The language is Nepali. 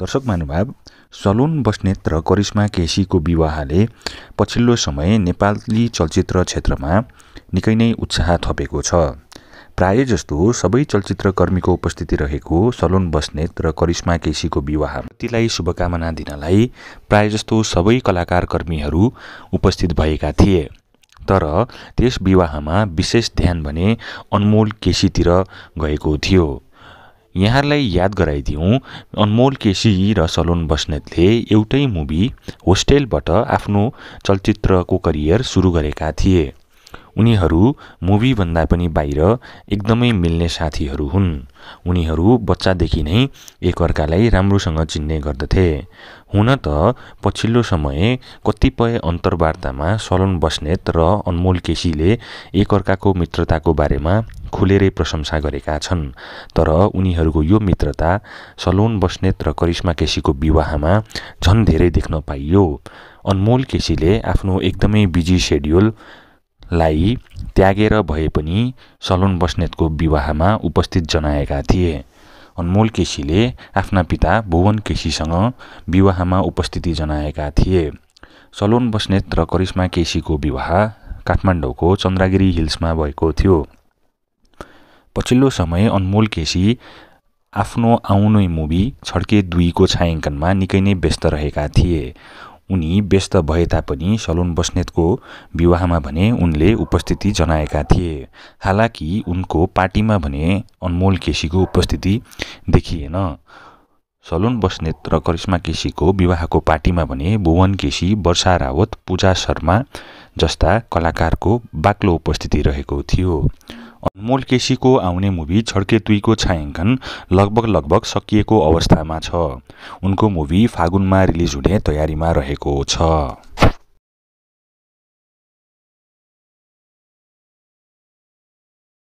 दर्शक महानुभाव सलोन बस्नेत र करिश्मा केसीको विवाहले पछिल्लो समय नेपाली चलचित्र क्षेत्रमा निकै नै उत्साह थपेको छ प्राय जस्तो सबै चलचित्रकर्मीको उपस्थिति रहेको सलोन बस्नेत र करिश्मा केसीको विवाह तीलाई शुभकामना दिनलाई प्राय जस्तो सबै कलाकार कर्मीहरू उपस्थित भएका थिए तर त्यस विवाहमा विशेष ध्यान भने अनमोल केसीतिर गएको थियो यहाँलाई याद गराइदिउँ अनमोल केसी र सलोन बस्नेतले एउटै मुभी होस्टेलबाट आफ्नो चलचित्रको करियर सुरु गरेका थिए उनीहरू मुभीभन्दा पनि बाहिर एकदमै मिल्ने साथीहरू हुन् उनीहरू बच्चादेखि नै एकअर्कालाई राम्रोसँग चिन्ने गर्दथे हुन त पछिल्लो समय कतिपय अन्तर्वार्तामा सलोन बस्नेत र अनमोल केसीले एकअर्काको मित्रताको बारेमा खुलेरै प्रशंसा गरेका छन् तर उनीहरूको यो मित्रता सलोन बस्नेत र करिश्मा केसीको विवाहमा झन् धेरै देख्न पाइयो अनमोल केसीले आफ्नो एकदमै बिजी सेड्युल लाई त्यागेर भए पनि सलोन बस्नेतको विवाहमा उपस्थित जनाएका थिए अनमोल केसीले आफ्ना पिता भुवन केसीसँग विवाहमा उपस्थिति जनाएका थिए सलोन बस्नेत र करिश्मा केसीको विवाह काठमाडौँको चन्द्रगिरी हिल्समा भएको थियो पछिल्लो समय अनमोल केसी आफ्नो आउनै मुभी छड्के दुईको छायाङ्कनमा निकै नै व्यस्त रहेका थिए उनी व्यस्त भए तापनि सलोन बस्नेतको विवाहमा भने उनले उपस्थिति जनाएका थिए हालाकि उनको पार्टीमा भने अनमोल केसीको उपस्थिति देखिएन सलोन बस्नेत र करिश्मा केसीको विवाहको पार्टीमा भने भुवन केसी वर्षा रावत पूजा शर्मा जस्ता कलाकारको बाक्लो उपस्थिति रहेको थियो अनमोल केसीको आउने मुभी छड्के दुईको छायाङ्कन लगभग लगभग सकिएको अवस्थामा छ उनको मुभी फागुनमा रिलिज हुने तयारीमा रहेको छ